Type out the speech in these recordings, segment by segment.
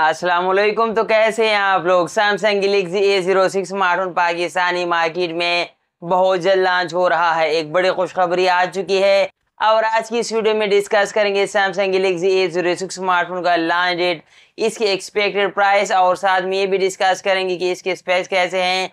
असलकुम तो कैसे हैं आप लोग Samsung Galaxy A zero six smartphone Pakistani market में बहुत जल्द लॉन्च हो रहा है एक बड़ी खुशखबरी आ चुकी है और आज की इस वीडियो में डिस्कस करेंगे Samsung Galaxy A zero six smartphone का लॉन्च डेट इसके एक्सपेक्टेड प्राइस और साथ में ये भी डिस्कस करेंगे कि इसके स्पेस कैसे हैं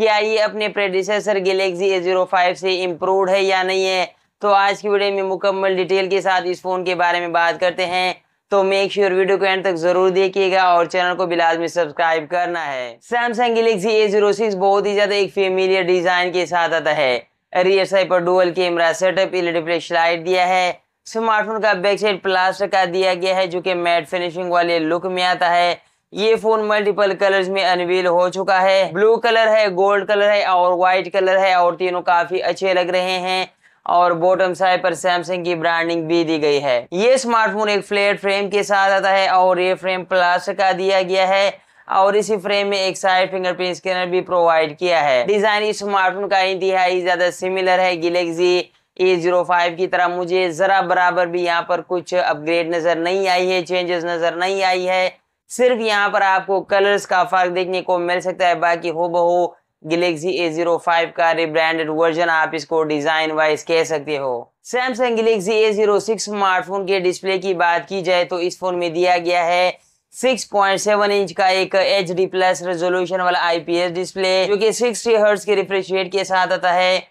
क्या ये अपने predecessor Galaxy A zero five से इम्प्रूवड है या नहीं है तो आज की वीडियो में मुकम्मल डिटेल के साथ इस फ़ोन के बारे में बात करते हैं तो मेक श्योर वीडियो को एंड तक जरूर देखिएगा और चैनल को बिलाज में सब्सक्राइब करना है Samsung Galaxy A zero six बहुत ही ज्यादा एक फेमिलियर डिजाइन के साथ आता है रियर साइड पर dual camera setup LED flash light दिया है स्मार्टफोन का बैक साइड प्लास्टर का दिया गया है जो कि मैट फिनिशिंग वाले लुक में आता है ये फोन मल्टीपल कलर्स में अनवील हो चुका है ब्लू कलर है गोल्ड कलर है और व्हाइट कलर है और तीनों काफी अच्छे लग रहे हैं और बॉटम साइड पर सैमसंग की ब्रांडिंग भी दी गई है ये स्मार्टफोन एक फ्लेट फ्रेम के साथ आता है और ये फ्रेम प्लास्टिक का दिया गया है और इसी फ्रेम में एक साइड फिंगरप्रिंट स्कैनर भी प्रोवाइड किया है डिजाइन इस स्मार्टफोन का इंतहाई ज्यादा सिमिलर है गिलेक्सी ए जीरो फाइव की तरह मुझे जरा बराबर भी यहाँ पर कुछ अपग्रेड नजर नहीं आई है चेंजेस नजर नहीं आई है सिर्फ यहाँ पर आपको कलर्स का फर्क देखने को मिल सकता है बाकी हो बहू गिलेक्सी ए जीरो फाइव का रिब्रांडेड वर्जन आप इसको डिजाइन वाइज कह सकते हो Samsung Galaxy A zero six smartphone के डिस्प्ले की बात की जाए तो इस फोन में दिया गया है 6.7 इंच का एक एच डी प्लस रेजोल्यूशन वाला आईपीएस डिस्प्ले जो कि 60 हर्ट्ज के रिफ्रेश रेट के साथ आता है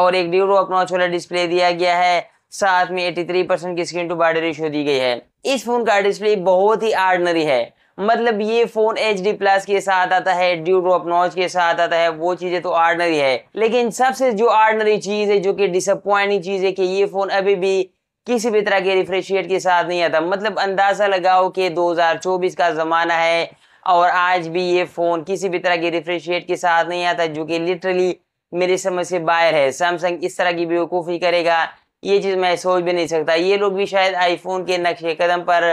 और एक ड्यूरो अपनॉच वाला डिस्प्ले दिया गया है साथ में 83 परसेंट की स्क्रीन टू बॉडी रेशियो दी गई है इस फोन का डिस्प्ले बहुत ही आर्डनरी है मतलब ये फ़ोन एच डी प्लस के साथ आता है ड्यू ड्रॉप नॉच के साथ आता है वो चीज़ें तो आर्डनरी है लेकिन सबसे जो आर्डनरी चीज़ है जो कि डिसअपॉइंटिंग चीज़ है कि ये फ़ोन अभी भी किसी भी तरह के रिफ्रेश के साथ नहीं आता मतलब अंदाज़ा लगाओ कि 2024 का ज़माना है और आज भी ये फ़ोन किसी भी तरह के रिफ्रेशिएट के साथ नहीं आता जो कि लिटरली मेरी समझ से बाहर है सैमसंग इस तरह की बेवकूफ़ी करेगा ये चीज़ मैं सोच भी नहीं सकता ये लोग भी शायद आईफोन के नक्शे कदम पर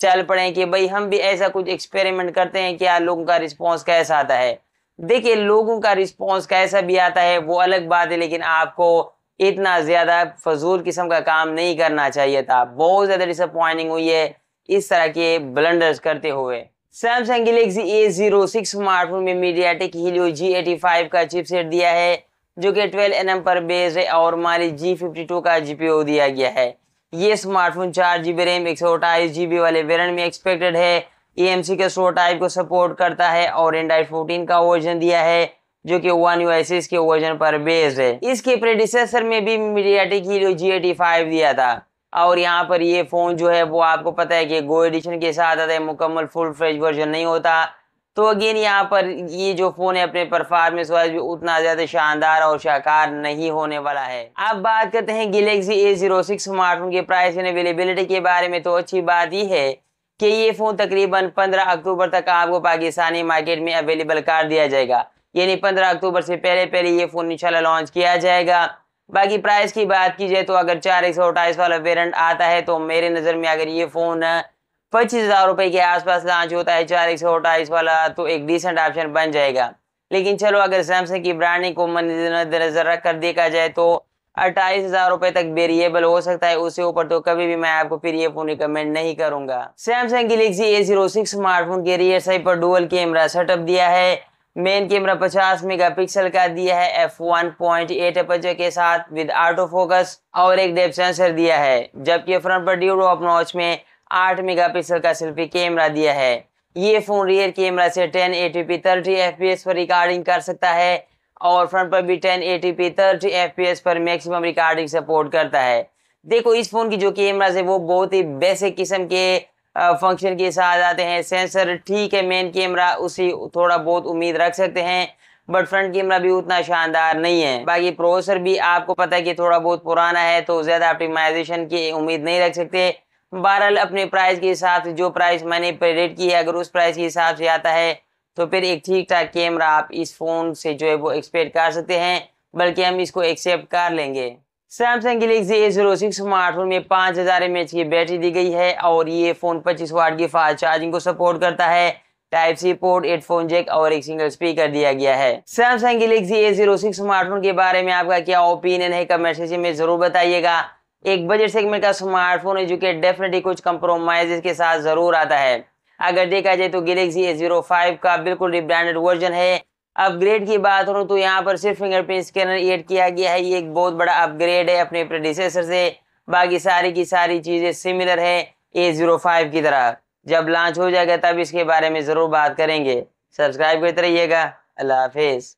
चल पड़े कि भाई हम भी ऐसा कुछ एक्सपेरिमेंट करते हैं कि यार लोगों का रिस्पॉन्स कैसा आता है देखिए लोगों का रिस्पॉन्स कैसा भी आता है वो अलग बात है लेकिन आपको इतना ज़्यादा फजूल किस्म का काम नहीं करना चाहिए था बहुत ज़्यादा डिसअपॉइंटिंग हुई है इस तरह के ब्लंडर्स करते हुए Samsung Galaxy A zero six smartphone में MediaTek G eighty five का चिपसेट दिया है जो कि ट्वेल्व एन पर बेस है और माली जी फिफ्टी टू का जी दिया गया है ये स्मार्टफोन चार जी बी रैम एक सौ अट्ठाईस जी बी वाले वेरियंट में एक्सपेक्टेड है ए एम सी के सो टाइप को सपोर्ट करता है और एंड्राइड फोर्टीन का वर्जन दिया है जो कि वन यू के वर्जन पर बेस्ड है इसके प्रेडिसेसर में भी MediaTek G eighty five दिया था और यहाँ पर ये फ़ोन जो है वो आपको पता है कि गो एडिशन के साथ आता है मुकम्मल फुल फ्रेज वर्जन नहीं होता तो अगेन यहाँ पर ये जो फ़ोन है अपने परफॉर्मेंस वाइज भी उतना ज़्यादा शानदार और शाकार नहीं होने वाला है अब बात करते हैं Galaxy A zero six smartphone के प्राइस एंड अवेलेबिलिटी के बारे में तो अच्छी बात यह है कि ये फ़ोन तकरीबन 15 अक्टूबर तक आपको पाकिस्तानी मार्केट में अवेलेबल कर दिया जाएगा यानी 15 अक्टूबर से पहले पहले ये फ़ोन इंशाल्लाह लॉन्च किया जाएगा बाकी प्राइस की बात की जाए तो अगर चार एक वाला वेरियंट आता है तो मेरे नज़र में अगर ये फ़ोन पच्चीस हज़ार रुपए के आसपास लॉन्च होता है चार एक सौ अट्ठाईस वाला तो एक डिसेंट ऑप्शन बन जाएगा लेकिन चलो अगर सैमसंग की ब्रांडिंग को मद्देनजर रख कर देखा जाए तो अट्ठाईस हजार रुपए तक वेरिएबल हो सकता है उससे ऊपर तो कभी भी मैं आपको फिर ये फोन रिकमेंड नहीं करूंगा Samsung Galaxy A zero six smartphone के रियर साइड पर डुअल कैमरा सेटअप दिया है मेन कैमरा 50 मेगापिक्सल का दिया है F one point eight aperture के साथ विद ऑटो फोकस और एक डेप सेंसर दिया है जबकि फ्रंट पर ड्यूरो नॉच में मेगा पिक्सल का सेल्फी कैमरा दिया है ये फ़ोन रियर कैमरा से 1080p 30fps पर रिकॉर्डिंग कर सकता है और फ्रंट पर भी 1080p 30fps पर मैक्सिमम रिकॉर्डिंग सपोर्ट करता है देखो इस फ़ोन की जो कैमराज है वो बहुत ही बेसिक किस्म के फंक्शन के साथ आते हैं सेंसर ठीक है मेन कैमरा उसी थोड़ा बहुत उम्मीद रख सकते हैं बट फ्रंट कैमरा भी उतना शानदार नहीं है बाकी प्रोसेसर भी आपको पता है कि थोड़ा बहुत पुराना है तो ज़्यादा ऑप्टिमाइजेशन की उम्मीद नहीं रख सकते बहरहाल अपने प्राइस के हिसाब से जो प्राइस मैंने प्रेडिट की है अगर उस प्राइस के हिसाब से आता है तो फिर एक ठीक ठाक कैमरा आप इस फ़ोन से जो है वो एक्सपेक्ट कर सकते हैं बल्कि हम इसको एक्सेप्ट कर लेंगे Samsung Galaxy A zero six smartphone में पाँच हज़ार एम एच की बैटरी दी गई है और ये फ़ोन पच्चीस वाट की फास्ट चार्जिंग को सपोर्ट करता है type C port headphone jack और एक सिंगल स्पीकर दिया गया है Samsung Galaxy A zero six smartphone के बारे में आपका क्या ओपिनियन है कमेंट सेक्शन में ज़रूर बताइएगा एक बजट सेगमेंट का स्मार्टफोन एजुकेट डेफिनेटली कुछ कंप्रोमाइज के साथ जरूर आता है अगर देखा जाए तो गैलेक्सी एस जीरो फाइव का बिल्कुल रिब्रांडेड वर्जन है अपग्रेड की बात करूँ तो यहाँ पर सिर्फ फिंगरप्रिंट स्कैनर एड किया गया है ये एक बहुत बड़ा अपग्रेड है अपने प्रोडिसेसर से बाकी सारी की सारी चीज़ें सिमिलर है ए जीरो फाइव की तरह जब लॉन्च हो जाएगा तब इसके बारे में ज़रूर बात करेंगे सब्सक्राइब करते रहिएगा अल्लाह हाफिज़